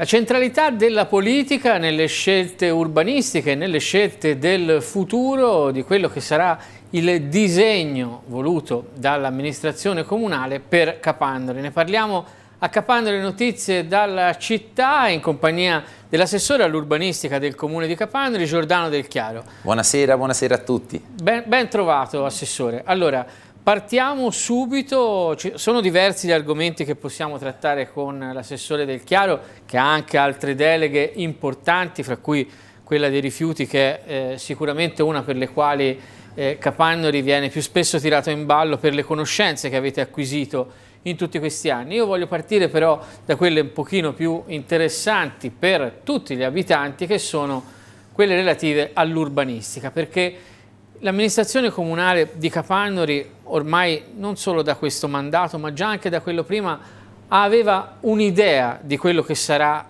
La centralità della politica nelle scelte urbanistiche, nelle scelte del futuro, di quello che sarà il disegno voluto dall'amministrazione comunale per Capandoli. Ne parliamo a Capandoli Notizie dalla città in compagnia dell'assessore all'urbanistica del comune di Capandoli, Giordano Del Chiaro. Buonasera, buonasera a tutti. Ben, ben trovato assessore. Allora, Partiamo subito, Ci sono diversi gli argomenti che possiamo trattare con l'assessore Del Chiaro che ha anche altre deleghe importanti fra cui quella dei rifiuti che è eh, sicuramente una per le quali eh, Capannori viene più spesso tirato in ballo per le conoscenze che avete acquisito in tutti questi anni. Io voglio partire però da quelle un pochino più interessanti per tutti gli abitanti che sono quelle relative all'urbanistica perché L'amministrazione comunale di Capannori ormai non solo da questo mandato ma già anche da quello prima aveva un'idea di quello che sarà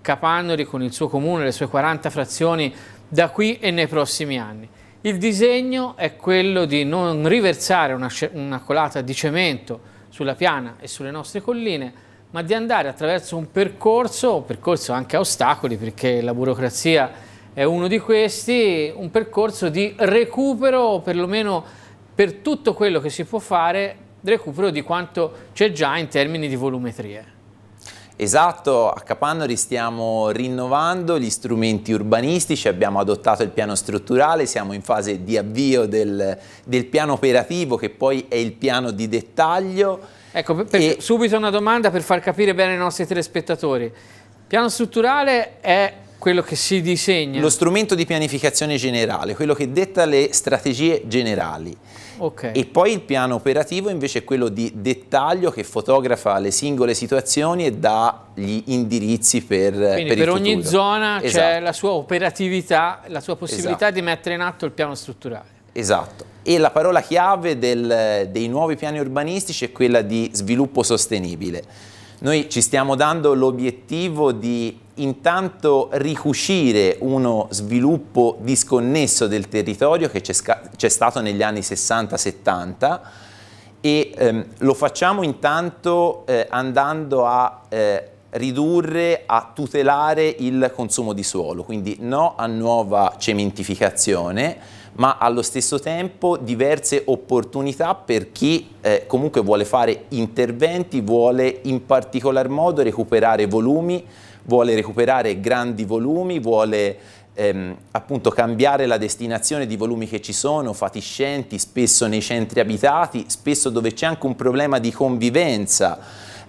Capannori con il suo comune, le sue 40 frazioni da qui e nei prossimi anni. Il disegno è quello di non riversare una, una colata di cemento sulla piana e sulle nostre colline ma di andare attraverso un percorso, un percorso anche a ostacoli perché la burocrazia è uno di questi, un percorso di recupero, perlomeno per tutto quello che si può fare, recupero di quanto c'è già in termini di volumetrie. Esatto, a Capannori stiamo rinnovando gli strumenti urbanistici, abbiamo adottato il piano strutturale, siamo in fase di avvio del, del piano operativo che poi è il piano di dettaglio. Ecco, per, e... subito una domanda per far capire bene i nostri telespettatori. Piano strutturale è quello che si disegna. Lo strumento di pianificazione generale, quello che detta le strategie generali. Okay. E poi il piano operativo invece è quello di dettaglio che fotografa le singole situazioni e dà gli indirizzi per, Quindi per, per ogni zona esatto. c'è la sua operatività, la sua possibilità esatto. di mettere in atto il piano strutturale. Esatto. E la parola chiave del, dei nuovi piani urbanistici è quella di sviluppo sostenibile noi ci stiamo dando l'obiettivo di intanto ricuscire uno sviluppo disconnesso del territorio che c'è stato negli anni 60-70 e ehm, lo facciamo intanto eh, andando a eh, ridurre, a tutelare il consumo di suolo, quindi no a nuova cementificazione, ma allo stesso tempo diverse opportunità per chi eh, comunque vuole fare interventi, vuole in particolar modo recuperare volumi, vuole recuperare grandi volumi, vuole Ehm, appunto cambiare la destinazione di volumi che ci sono, fatiscenti, spesso nei centri abitati, spesso dove c'è anche un problema di convivenza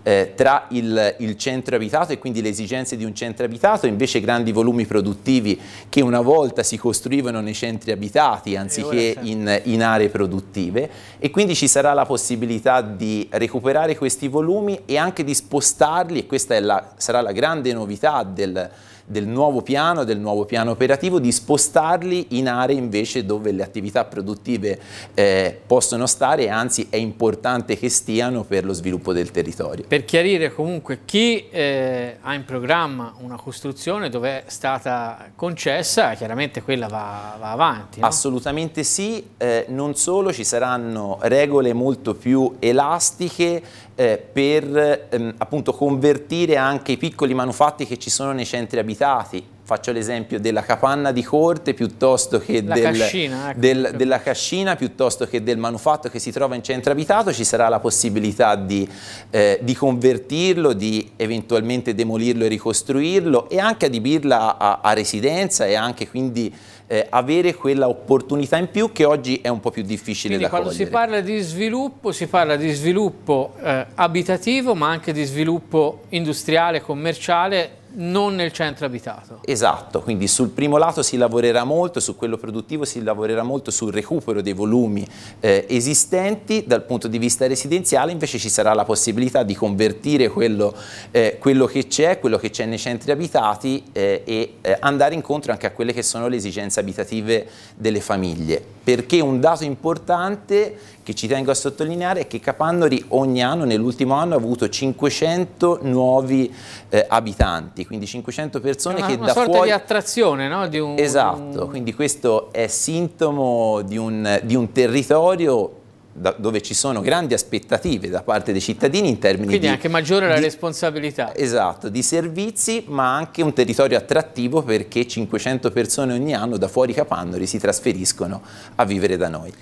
eh, tra il, il, centro abitato e quindi le esigenze di un centro abitato, invece grandi volumi produttivi che una volta si costruivano nei centri abitati anziché in, in, aree produttive e quindi ci sarà la possibilità di recuperare questi volumi e anche di spostarli e questa la, sarà la grande novità del, del nuovo piano, del nuovo piano operativo, di spostarli in aree invece dove le attività produttive eh, possono stare e anzi è importante che stiano per lo sviluppo del territorio. Per chiarire comunque chi eh, ha in programma una costruzione dove è stata concessa, chiaramente quella va, va avanti. No? Assolutamente sì, eh, non solo, ci saranno regole molto più elastiche eh, per ehm, appunto convertire anche i piccoli manufatti che ci sono nei centri abitati faccio l'esempio della capanna di corte piuttosto che del, cascina, ecco. del, della cascina piuttosto che del manufatto che si trova in centro abitato ci sarà la possibilità di, eh, di convertirlo, di eventualmente demolirlo e ricostruirlo e anche adibirla a, a residenza e anche quindi eh, avere quella opportunità in più che oggi è un po' più difficile Quindi da quando cogliere. quando si parla di sviluppo, si parla di sviluppo eh, abitativo ma anche di sviluppo industriale, commerciale non nel centro abitato. Esatto, quindi sul primo lato si lavorerà molto, su quello produttivo si lavorerà molto sul recupero dei volumi eh, esistenti, dal punto di vista residenziale invece ci sarà la possibilità di convertire quello, eh, quello che c'è, quello che c'è nei centri abitati eh, e eh, andare incontro anche a quelle che sono le esigenze abitative delle famiglie, perché un dato importante che ci tengo a sottolineare è che Capannori ogni anno, nell'ultimo anno, ha avuto 500 nuovi eh, abitanti, quindi 500 persone una, che una da fuori... Una sorta di attrazione, no? Di un... Esatto, quindi questo è sintomo di un, di un territorio da, dove ci sono grandi aspettative da parte dei cittadini in termini Quindi di... Quindi anche maggiore la di, responsabilità. Esatto, di servizi ma anche un territorio attrattivo perché 500 persone ogni anno da fuori Capannori si trasferiscono a vivere da noi.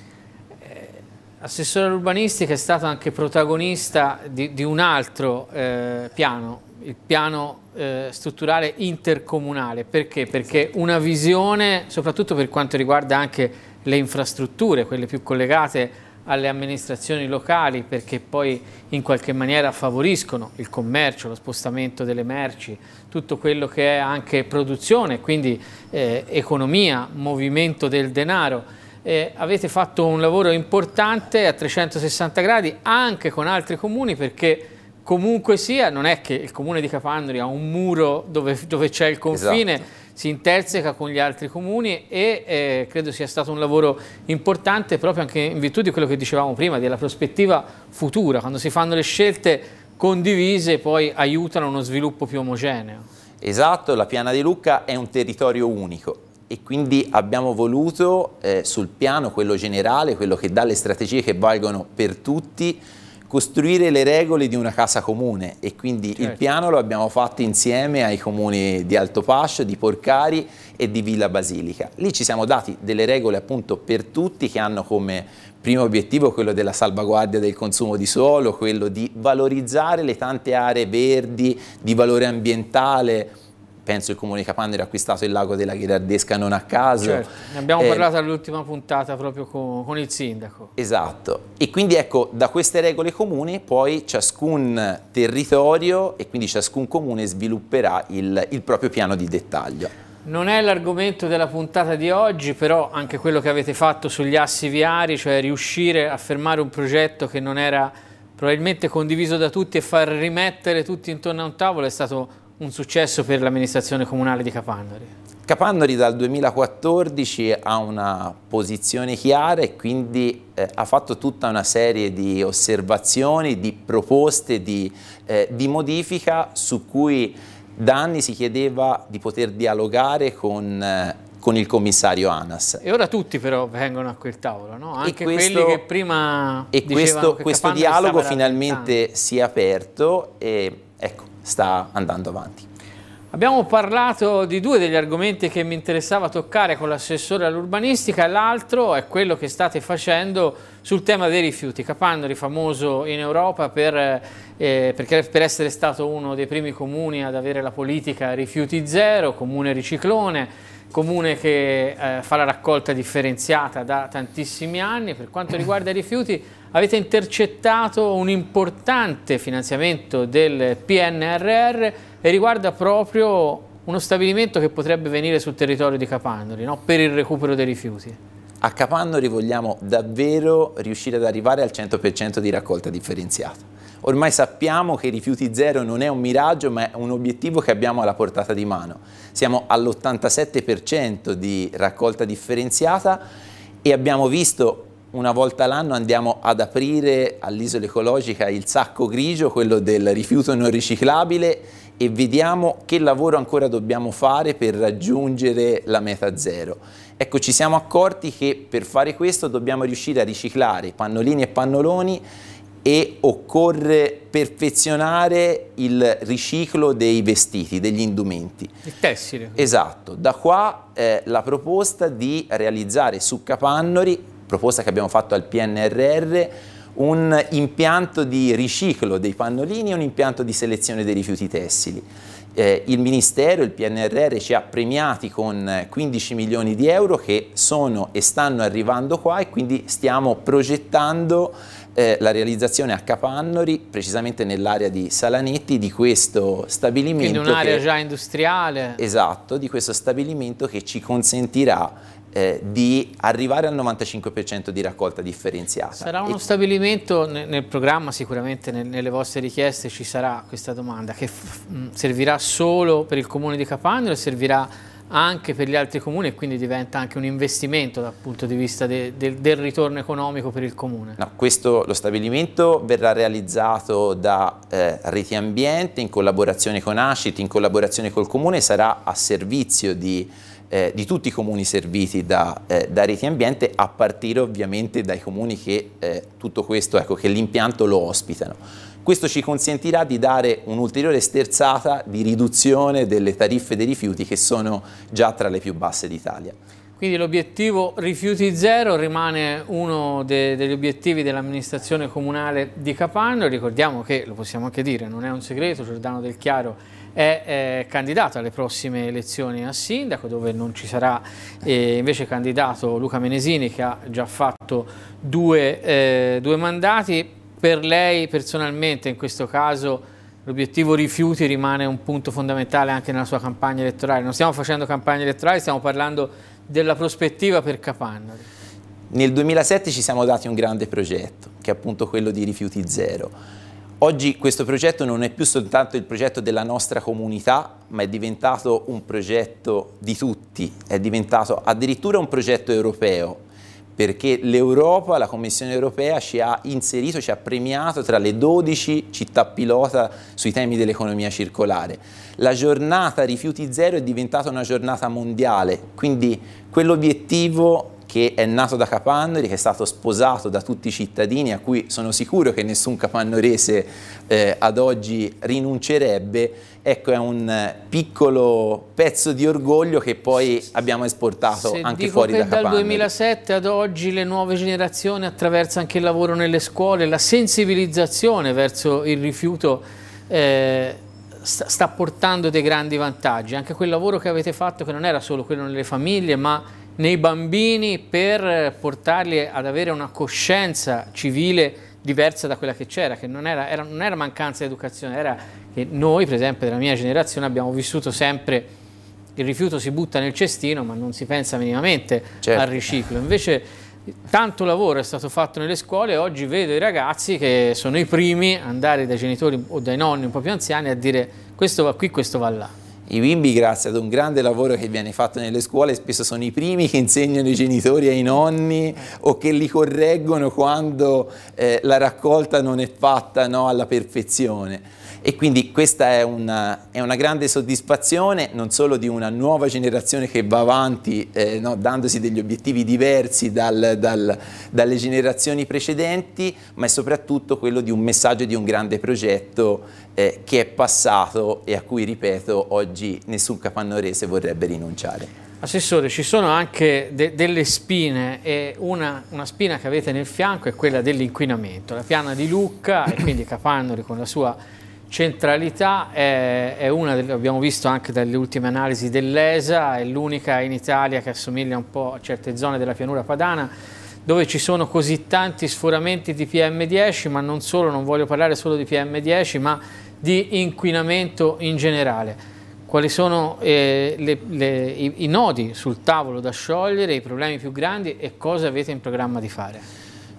Assessore all'urbanistica è stato anche protagonista di, di un altro eh, piano, il piano eh, strutturale intercomunale. Perché? Perché una visione, soprattutto per quanto riguarda anche le infrastrutture, quelle più collegate alle amministrazioni locali perché poi in qualche maniera favoriscono il commercio, lo spostamento delle merci, tutto quello che è anche produzione, quindi eh, economia, movimento del denaro eh, avete fatto un lavoro importante a 360 gradi anche con altri comuni perché comunque sia, non è che il comune di Capandoli ha un muro dove, dove c'è il confine, esatto. si interseca con gli altri comuni e eh, credo sia stato un lavoro importante proprio anche in virtù di quello che dicevamo prima, della prospettiva futura, quando si fanno le scelte condivise poi aiutano uno sviluppo più omogeneo. Esatto, la Piana di Lucca è un territorio unico, e quindi abbiamo voluto eh, sul piano, quello generale, quello che dà le strategie che valgono per tutti, costruire le regole di una casa comune e quindi certo. il piano lo abbiamo fatto insieme ai comuni di Altopascio, di Porcari e di Villa Basilica. Lì ci siamo dati delle regole appunto per tutti che hanno come primo obiettivo quello della salvaguardia del consumo di suolo, quello di valorizzare le tante aree verdi, di valore ambientale, penso il Comune Capandero ha acquistato il lago della Ghirardesca non a caso. Certo, ne abbiamo eh, parlato all'ultima puntata proprio con, con, il sindaco. Esatto, e quindi ecco, da queste regole comuni poi ciascun territorio e quindi ciascun comune svilupperà il, il proprio piano di dettaglio. Non è l'argomento della puntata di oggi, però anche quello che avete fatto sugli assi viari, cioè riuscire a fermare un progetto che non era probabilmente condiviso da tutti e far rimettere tutti intorno a un tavolo è stato un successo per l'amministrazione comunale di Capannori? Capannori dal 2014 ha una posizione chiara e quindi eh, ha fatto tutta una serie di osservazioni, di proposte, di, eh, di modifica su cui da anni si chiedeva di poter dialogare con eh, con il commissario Anas. E ora tutti però vengono a quel tavolo, no? anche questo, quelli che prima E questo, questo dialogo finalmente si è aperto e ecco, sta andando avanti. Abbiamo parlato di due degli argomenti che mi interessava toccare con l'assessore all'urbanistica e l'altro è quello che state facendo sul tema dei rifiuti. Capannori, famoso in Europa per, eh, eh per essere stato uno dei primi comuni ad avere la politica rifiuti zero, comune riciclone, comune che eh, fa la raccolta differenziata da tantissimi anni. Per quanto riguarda i rifiuti, avete intercettato un importante finanziamento del PNRR e riguarda proprio uno stabilimento che potrebbe venire sul territorio di Capannoli no? per il recupero dei rifiuti. A Capannoli vogliamo davvero riuscire ad arrivare al 100% di raccolta differenziata Ormai sappiamo che i rifiuti zero non è un miraggio ma è un obiettivo che abbiamo alla portata di mano. Siamo all'87% di raccolta differenziata e abbiamo visto una volta all'anno andiamo ad aprire all'isola ecologica il sacco grigio, quello del rifiuto non riciclabile e vediamo che lavoro ancora dobbiamo fare per raggiungere la meta zero. Ecco, ci siamo accorti che per fare questo dobbiamo riuscire a riciclare pannolini e pannoloni e occorre perfezionare il riciclo dei vestiti, degli indumenti. Il tessile. Esatto, da qua eh, la proposta di realizzare su Capannori, proposta che abbiamo fatto al PNRR, un impianto di riciclo dei pannolini e un impianto di selezione dei rifiuti tessili. Eh, il Ministero, il PNRR ci ha premiati con 15 milioni di euro che sono e stanno arrivando qua e quindi stiamo progettando eh, la realizzazione a Capannori, precisamente nell'area di Salanetti, di questo stabilimento. Quindi un'area già industriale. Esatto, di questo stabilimento che ci consentirà eh, di arrivare al 95% di raccolta differenziata. Sarà uno e... stabilimento nel, nel, programma, sicuramente nel, nelle vostre richieste ci sarà questa domanda, che servirà solo per il comune di Capannori o servirà anche per gli altri comuni e quindi diventa anche un investimento dal punto di vista de, de, del ritorno economico per il comune. No, questo, lo stabilimento verrà realizzato da eh, Reti Ambiente in collaborazione con Ascit, in collaborazione col comune, sarà a servizio di, eh, di tutti i comuni serviti da, eh, da, Reti Ambiente a partire ovviamente dai comuni che eh, tutto questo, ecco, che l'impianto lo ospitano. Questo ci consentirà di dare un'ulteriore sterzata di riduzione delle tariffe dei rifiuti che sono già tra le più basse d'Italia. Quindi l'obiettivo rifiuti zero rimane uno de degli obiettivi dell'amministrazione comunale di Capanno. Ricordiamo che, lo possiamo anche dire, non è un segreto, Giordano Del Chiaro è eh, candidato alle prossime elezioni a sindaco dove non ci sarà eh, invece candidato Luca Menesini che ha già fatto due, eh, due mandati per lei personalmente in questo caso l'obiettivo rifiuti rimane un punto fondamentale anche nella sua campagna elettorale. Non stiamo facendo campagna elettorale, stiamo parlando della prospettiva per Capanna. Nel 2007 ci siamo dati un grande progetto, che è appunto quello di rifiuti zero. Oggi questo progetto non è più soltanto il progetto della nostra comunità, ma è diventato un progetto di tutti, è diventato addirittura un progetto europeo perché l'Europa, la Commissione europea ci ha inserito, ci ha premiato tra le 12 città pilota sui temi dell'economia circolare. La giornata rifiuti zero è diventata una giornata mondiale, quindi quell'obiettivo che è nato da Capannori, che è stato sposato da tutti i cittadini, a cui sono sicuro che nessun capannorese eh, ad oggi rinuncerebbe, ecco è un eh, piccolo pezzo di orgoglio che poi abbiamo esportato Se anche fuori da Capannari. dal 2007 ad oggi le nuove generazioni attraverso anche il lavoro nelle scuole, la sensibilizzazione verso il rifiuto eh, sta portando dei grandi vantaggi, anche quel lavoro che avete fatto che non era solo quello nelle famiglie ma nei bambini per portarli ad avere una coscienza civile diversa da quella che c'era, che non era, era, non era mancanza di educazione, era che noi, per esempio, della mia generazione abbiamo vissuto sempre il rifiuto si butta nel cestino ma non si pensa minimamente certo. al riciclo. Invece tanto lavoro è stato fatto nelle scuole e oggi vedo i ragazzi che sono i primi a andare dai genitori o dai nonni un po' più anziani a dire questo va qui, questo va là. I bimbi, grazie ad un grande lavoro che viene fatto nelle scuole, spesso sono i primi che insegnano i genitori ai nonni eh. o che li correggono quando eh, la raccolta non è fatta no, alla perfezione e quindi questa è una, è una, grande soddisfazione non solo di una nuova generazione che va avanti eh, no, dandosi degli obiettivi diversi dal, dal, dalle generazioni precedenti, ma è soprattutto quello di un messaggio di un grande progetto eh, che è passato e a cui, ripeto, oggi nessun capannorese vorrebbe rinunciare. Assessore, ci sono anche de delle spine e una, una, spina che avete nel fianco è quella dell'inquinamento. La piana di Lucca e quindi Capannori con la sua centralità è, è una, delle, abbiamo visto anche dalle ultime analisi dell'ESA, è l'unica in Italia che assomiglia un po' a certe zone della pianura padana dove ci sono così tanti sforamenti di PM10, ma non solo, non voglio parlare solo di PM10, ma di inquinamento in generale. Quali sono eh, le, le, i, i nodi sul tavolo da sciogliere, i problemi più grandi e cosa avete in programma di fare?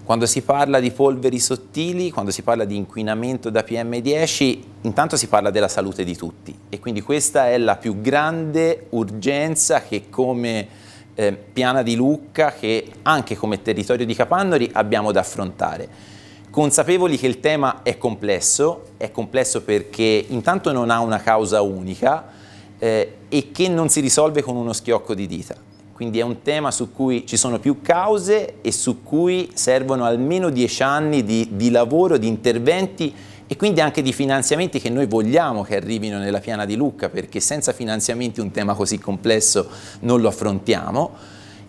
Quando si parla di polveri sottili, quando si parla di inquinamento da PM10, intanto si parla della salute di tutti e quindi questa è la più grande urgenza che come eh, Piana di Lucca, che anche come territorio di Capannori abbiamo da affrontare. Consapevoli che il tema è complesso, è complesso perché intanto non ha una causa unica eh, e che non si risolve con uno schiocco di dita quindi è un tema su cui ci sono più cause e su cui servono almeno dieci anni di, di lavoro, di interventi e quindi anche di finanziamenti che noi vogliamo che arrivino nella piana di Lucca perché senza finanziamenti un tema così complesso non lo affrontiamo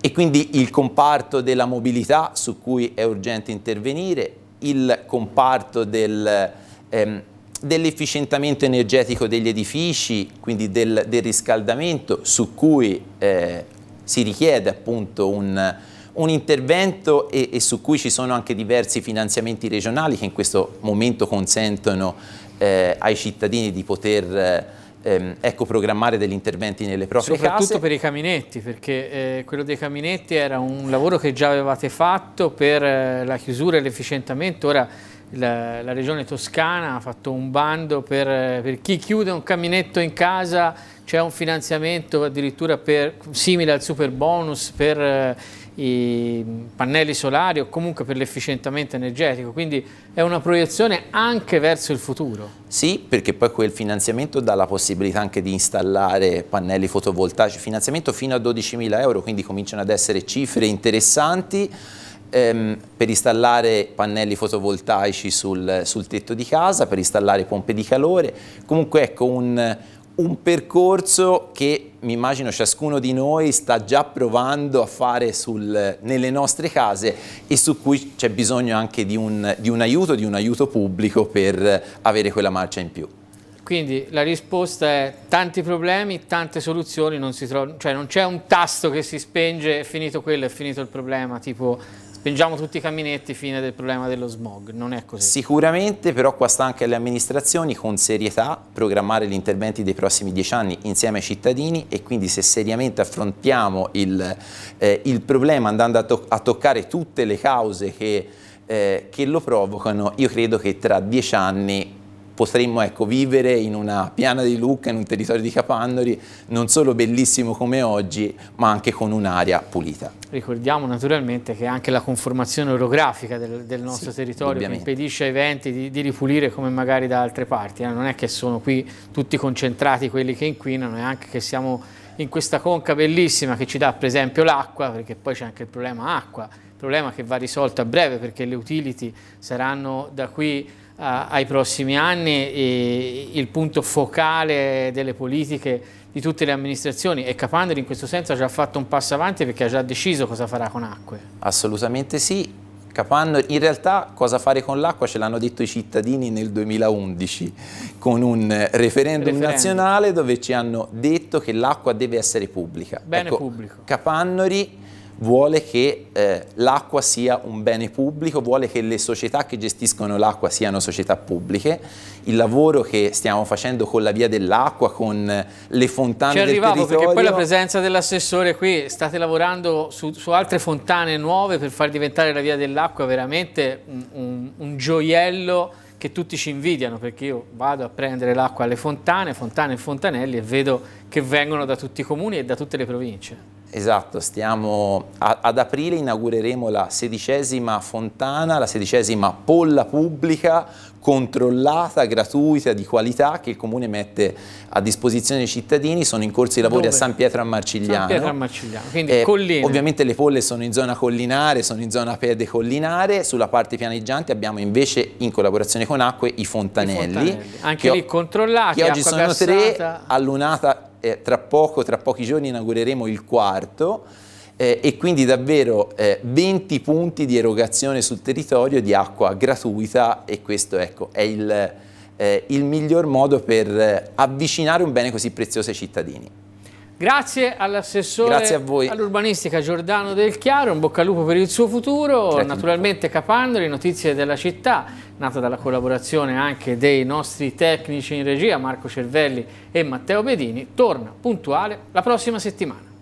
e quindi il comparto della mobilità su cui è urgente intervenire, il comparto del, ehm, dell'efficientamento energetico degli edifici, quindi del, del riscaldamento, su cui eh, si richiede appunto un, un intervento e, e, su cui ci sono anche diversi finanziamenti regionali che in questo momento consentono eh, ai cittadini di poter ehm, ecco, programmare degli interventi nelle proprie Soprattutto case. Soprattutto per i caminetti, perché eh, quello dei caminetti era un lavoro che già avevate fatto per eh, la chiusura e l'efficientamento, ora la, la, regione toscana ha fatto un bando per, eh, per chi chiude un caminetto in casa c'è un finanziamento addirittura per, simile al super bonus per eh, i pannelli solari o comunque per l'efficientamento energetico, quindi è una proiezione anche verso il futuro. Sì, perché poi quel finanziamento dà la possibilità anche di installare pannelli fotovoltaici, finanziamento fino a 12.000 euro, quindi cominciano ad essere cifre interessanti ehm, per installare pannelli fotovoltaici sul, sul, tetto di casa, per installare pompe di calore, comunque ecco un, un percorso che mi immagino ciascuno di noi sta già provando a fare sul, nelle nostre case e su cui c'è bisogno anche di un, di un aiuto, di un aiuto pubblico per avere quella marcia in più. Quindi la risposta è tanti problemi, tante soluzioni, non si trova, cioè non c'è un tasto che si spenge, è finito quello, è finito il problema, tipo spengiamo tutti i caminetti fine del problema dello smog, non è così. Sicuramente però qua sta anche alle amministrazioni con serietà programmare gli interventi dei prossimi dieci anni insieme ai cittadini e quindi se seriamente affrontiamo il, eh, il problema andando a, to a toccare tutte le cause che... Eh, che lo provocano, io credo che tra dieci anni potremmo ecco, vivere in una piana di Lucca, in un territorio di Capannori, non solo bellissimo come oggi, ma anche con un'aria pulita. Ricordiamo naturalmente che anche la conformazione orografica del, del nostro sì, territorio impedisce ai venti di, di, ripulire come magari da altre parti, eh. non è che sono qui tutti concentrati quelli che inquinano, è anche che siamo in questa conca bellissima che ci dà per esempio l'acqua, perché poi c'è anche il problema acqua, problema che va risolto a breve perché le utility saranno da qui ai prossimi anni il punto focale delle politiche di tutte le amministrazioni e Capandri in questo senso ha già fatto un passo avanti perché ha già deciso cosa farà con acque. Assolutamente sì. Capandori, in realtà cosa fare con l'acqua ce l'hanno detto i cittadini nel 2011 con un referendum, referendum. nazionale dove ci hanno detto che l'acqua deve essere pubblica. Bene ecco, pubblico. Capannori vuole che eh, l'acqua sia un bene pubblico, vuole che le società che gestiscono l'acqua siano società pubbliche. Il lavoro che stiamo facendo con la via dell'acqua, con le fontane Ci arrivavo perché poi la presenza dell'assessore qui, state lavorando su, su, altre fontane nuove per far diventare la via dell'acqua veramente un, un, un gioiello che tutti ci invidiano perché io vado a prendere l'acqua alle fontane, fontane e fontanelli e vedo che vengono da tutti i comuni e da tutte le province. Esatto, stiamo a, ad aprile inaugureremo la sedicesima fontana, la sedicesima polla pubblica controllata, gratuita, di qualità che il Comune mette a disposizione dei cittadini, sono in corso i lavori Dove? a San Pietro a Marcigliano. San Pietro a Marcigliano, quindi eh, colline. Ovviamente le polle sono in zona collinare, sono in zona pede collinare, sulla parte pianeggiante abbiamo invece in collaborazione con Acque i fontanelli. I fontanelli. Anche lì controllati, Che oggi sono gassata. tre, allunata eh, tra poco, tra pochi giorni inaugureremo il quarto eh, e quindi davvero eh, 20 punti di erogazione sul territorio di acqua gratuita e questo ecco, è il, eh, il miglior modo per eh, avvicinare un bene così prezioso ai cittadini. Grazie all'assessore all'urbanistica Giordano Del Chiaro, un bocca al lupo per il suo futuro, Grazie naturalmente le notizie della città nata dalla collaborazione anche dei nostri tecnici in regia Marco Cervelli e Matteo Bedini, torna puntuale la prossima settimana.